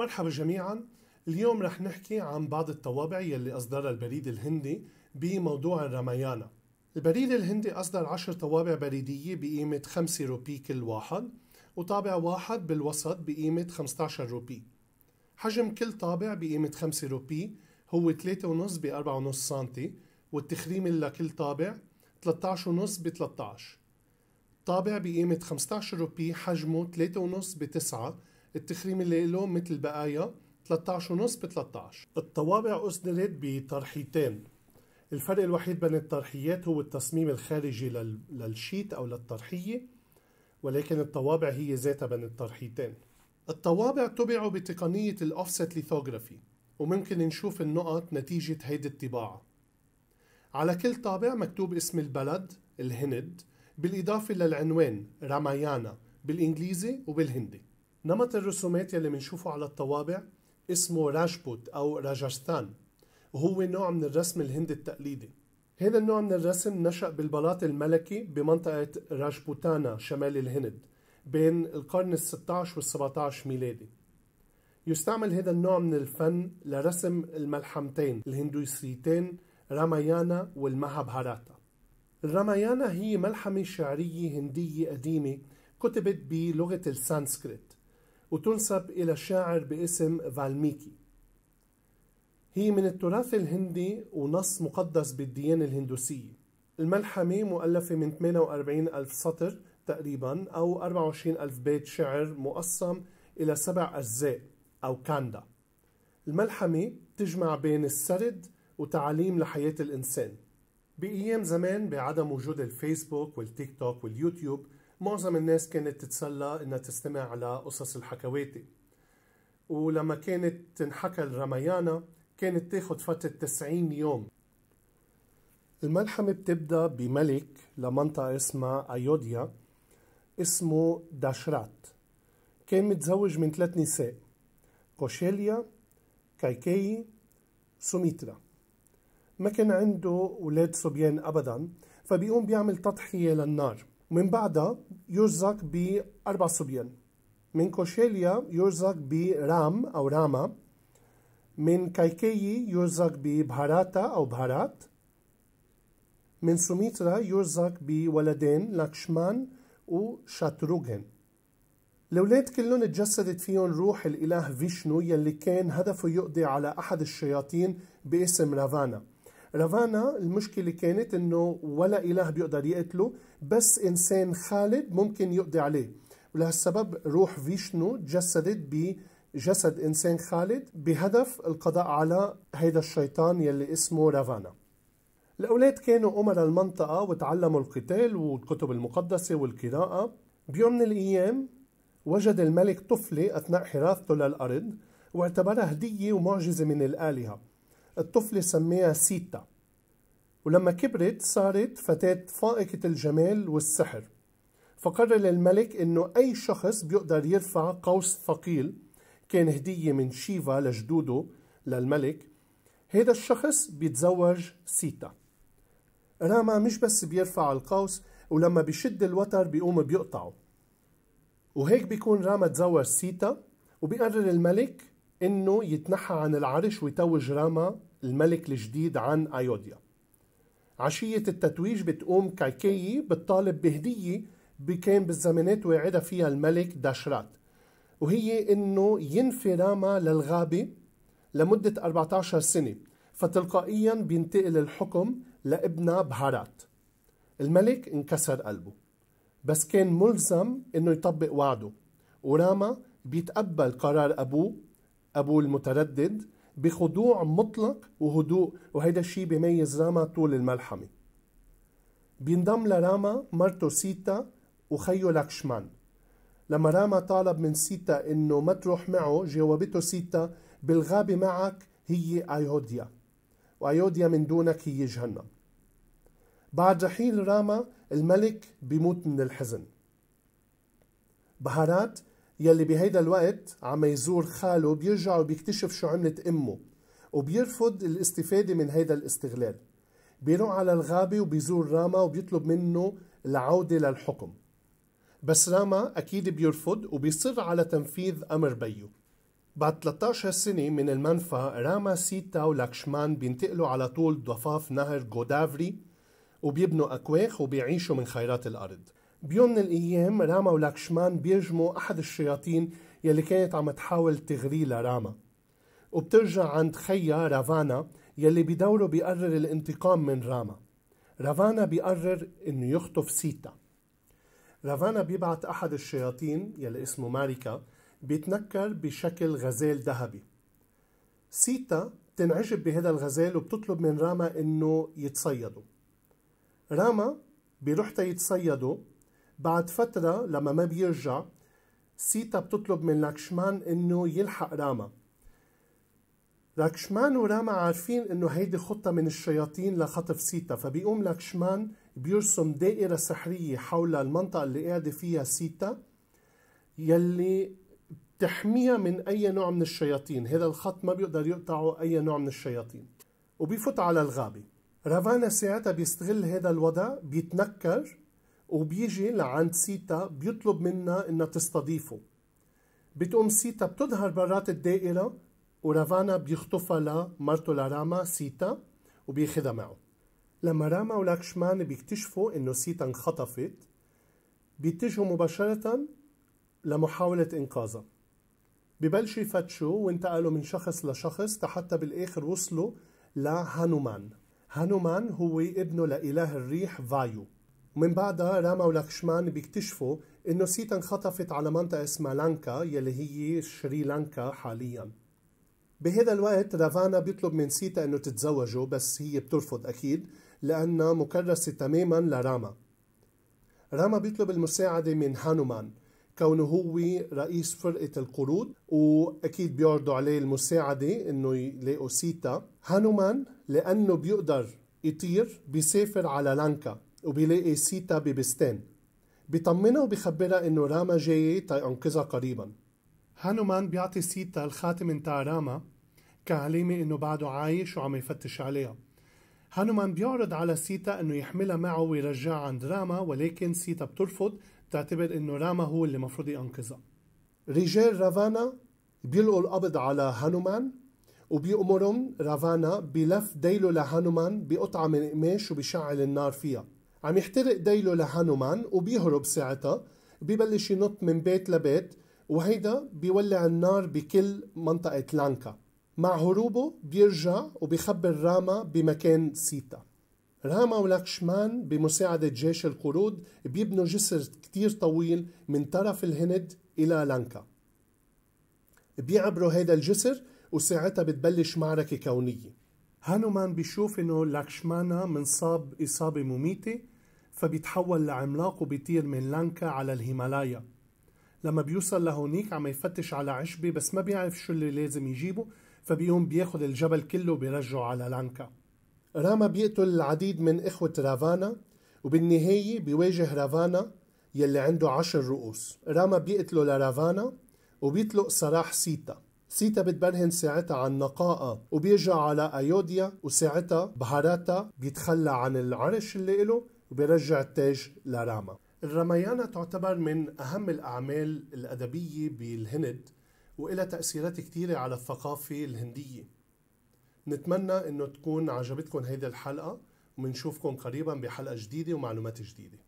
مرحبا جميعا اليوم رح نحكي عن بعض الطوابع يلي أصدرها البريد الهندي بموضوع الرميانا البريد الهندي أصدر عشر طوابع بريدية بقيمة 5 روبي كل واحد وطابع واحد بالوسط بقيمة 15 روبي حجم كل طابع بقيمة 5 روبي هو 3.5 ب 4.5 سنتي والتخريم لكل طابع 13.5 ب 13 طابع بقيمة 15 روبي حجمه 3.5 ب 9 التخريم اللي له مثل بقايا 13 ونص ب 13 الطوابع اسدلت بطرحيتين الفرق الوحيد بين الطرحيات هو التصميم الخارجي لل... للشيت أو للطرحية ولكن الطوابع هي ذاتها بين الطرحيتين الطوابع طبعوا بتقنية الأوفست ليثوغرافي وممكن نشوف النقط نتيجة هيدي الطباعة على كل طابع مكتوب اسم البلد الهند بالإضافة للعنوان رامايانا بالإنجليزي وبالهندي نمط الرسومات يلي بنشوفه على الطوابع اسمه راجبوت أو راجستان وهو نوع من الرسم الهندي التقليدي هذا النوع من الرسم نشأ بالبلاط الملكي بمنطقة راجبوتانا شمال الهند بين القرن الستاش والسبعتاش ميلادي يستعمل هذا النوع من الفن لرسم الملحمتين الهندوسيتين رامايانا والمهابهاراتا الرامايانا هي ملحمة شعرية هندية قديمة كتبت بلغة السانسكريت وتنسب إلى شاعر باسم فالميكي هي من التراث الهندي ونص مقدس بالديانة الهندوسية الملحمة مؤلفة من 48 ألف سطر تقريبا أو 24 ألف بيت شعر مقسم إلى سبع أجزاء أو كاندا الملحمة تجمع بين السرد وتعاليم لحياة الإنسان بأيام زمان بعدم وجود الفيسبوك والتيك توك واليوتيوب معظم الناس كانت تتسلى انها تستمع على قصص الحكواتي ولما كانت تنحكى الرميانة كانت تاخد فترة 90 يوم الملحمة بتبدأ بملك لمنطقة اسمها أيوديا اسمه داشرات كان متزوج من ثلاث نساء كوشيليا كايكي سوميترا ما كان عنده ولاد صبيان أبدا فبيقوم بيعمل تضحية للنار ومن بعدها يرزق بأربع صبيان من كوشيليا يرزق برام أو راما من كايكيي يرزق ببهاراتا أو بهارات من سوميترا يرزق بولدين و شاتروغن الأولاد كلهم تجسدت فيهم روح الإله فيشنو يلي كان هدفه يقضي على أحد الشياطين باسم رافانا رافانا المشكلة كانت انه ولا اله بيقدر يقتله بس انسان خالد ممكن يقضي عليه ولهالسبب روح فيشنو تجسدت بجسد انسان خالد بهدف القضاء على هيدا الشيطان يلي اسمه رافانا الأولاد كانوا أمراء المنطقة وتعلموا القتال والكتب المقدسة والقراءة بيوم من الأيام وجد الملك طفلة أثناء حراثته للأرض واعتبرها هدية ومعجزة من الآلهة الطفلة سميها سيتا ولما كبرت صارت فتاة فائقة الجمال والسحر فقرر الملك انه اي شخص بيقدر يرفع قوس ثقيل كان هدية من شيفا لجدوده للملك هذا الشخص بيتزوج سيتا راما مش بس بيرفع القوس ولما بيشد الوتر بيقوم بيقطعه وهيك بيكون راما تزوج سيتا وبيقرر الملك انه يتنحى عن العرش ويتوج راما الملك الجديد عن أيوديا عشية التتويج بتقوم كايكيي بتطالب بهدية بكان بالزمانات واعدها فيها الملك داشرات وهي انه ينفي راما للغابة لمدة 14 سنة فتلقائيا بينتقل الحكم لابنها بهارات الملك انكسر قلبه بس كان ملزم انه يطبق وعده وراما بيتقبل قرار ابوه ابوه المتردد بخضوع مطلق وهدوء وهيدا الشيء بيميز راما طول الملحمة بينضم لراما مرته سيتا وخيو لكشمان لما راما طالب من سيتا انه ما تروح معه جاوبته سيتا بالغابة معك هي ايوديا وايوديا من دونك هي جهنم بعد رحيل راما الملك بيموت من الحزن بهارات يلي بهيدا الوقت عم يزور خاله بيرجع وبيكتشف شو عملت امه وبيرفض الاستفاده من هيدا الاستغلال بيروح على الغابه وبيزور راما وبيطلب منه العوده للحكم بس راما اكيد بيرفض وبيصر على تنفيذ امر بيو بعد 13 سنة من المنفى راما سيتا ولاكشمان بينتقلوا على طول ضفاف نهر جودافري وبيبنوا أكواخ وبيعيشوا من خيرات الأرض بيوم من الأيام راما ولاكشمان بيهجموا أحد الشياطين يلي كانت عم تحاول تغريه لراما وبترجع عند خيا رافانا يلي بدوره بيقرر الانتقام من راما رافانا بيقرر انه يخطف سيتا رافانا بيبعت احد الشياطين يلي اسمه ماريكا بيتنكر بشكل غزال ذهبي سيتا بتنعجب بهذا الغزال وبتطلب من راما انه يتصيدوا راما بيروح يتصيدوا بعد فترة لما ما بيرجع سيتا بتطلب من لاكشمان انه يلحق راما لاكشمان وراما عارفين انه هيدي خطة من الشياطين لخطف سيتا فبيقوم لاكشمان بيرسم دائرة سحرية حول المنطقة اللي قاعدة فيها سيتا يلي بتحميها من اي نوع من الشياطين هذا الخط ما بيقدر يقطعه اي نوع من الشياطين وبيفوت على الغابة رافانا ساعتها بيستغل هذا الوضع بيتنكر وبيجي لعند سيتا بيطلب منها انها تستضيفه بتقوم سيتا بتظهر برات الدائرة ورافانا بيخطفها لمرته لراما سيتا وبياخذها معه لما راما ولاكشمان بيكتشفوا انه سيتا انخطفت بيتجهوا مباشرة لمحاولة انقاذها ببلشوا يفتشوا وانتقلوا من شخص لشخص حتى بالاخر وصلوا لهانومان هانومان هو ابنه لإله الريح فايو ومن بعدها راما ولاكشمان بيكتشفوا انه سيتا انخطفت على منطقه اسمها لانكا يلي هي شريلانكا حاليا بهذا الوقت رافانا بيطلب من سيتا انه تتزوجه بس هي بترفض اكيد لانها مكرسه تماما لراما راما بيطلب المساعده من هانومان كونه هو رئيس فرقة القرود وأكيد بيعرضوا عليه المساعدة إنه يلاقوا سيتا هانومان لأنه بيقدر يطير بيسافر على لانكا وبيلاقي سيتا ببستان بيطمنها وبيخبرها انه راما جاية تنقذها قريبا هانومان بيعطي سيتا الخاتم انتع راما كعلامة انه بعده عايش وعم يفتش عليها هانومان بيعرض على سيتا انه يحملها معه ويرجعها عند راما ولكن سيتا بترفض بتعتبر انه راما هو اللي مفروض ينقذها رجال رافانا بيلقوا القبض على هانومان وبيأمرهم رافانا بلف ديله لهانومان بقطعة من قماش وبيشعل النار فيها عم يحترق ديله لهانومان وبيهرب ساعتها ببلش ينط من بيت لبيت وهيدا بيولع النار بكل منطقة لانكا مع هروبه بيرجع وبيخبر راما بمكان سيتا راما ولكشمان بمساعدة جيش القرود بيبنوا جسر كتير طويل من طرف الهند إلى لانكا بيعبروا هيدا الجسر وساعتها بتبلش معركة كونية هانومان بيشوف انه لاكشمانا منصاب اصابه مميته فبيتحول لعملاق وبيطير من لانكا على الهيمالايا لما بيوصل لهونيك عم يفتش على عشبة بس ما بيعرف شو اللي لازم يجيبه فبيقوم بياخد الجبل كله وبيرجعه على لانكا راما بيقتل العديد من إخوة رافانا وبالنهاية بيواجه رافانا يلي عنده عشر رؤوس راما بيقتله لرافانا وبيطلق سراح سيتا سيتا بتبرهن ساعتها عن نقاءة وبيرجع على أيوديا وساعتها بهاراتا بيتخلى عن العرش اللي إله وبيرجع التاج لراما الرميانة تعتبر من أهم الأعمال الأدبية بالهند وإلها تأثيرات كثيرة على الثقافة الهندية نتمنى أنه تكون عجبتكم هيدي الحلقة ومنشوفكم قريبا بحلقة جديدة ومعلومات جديدة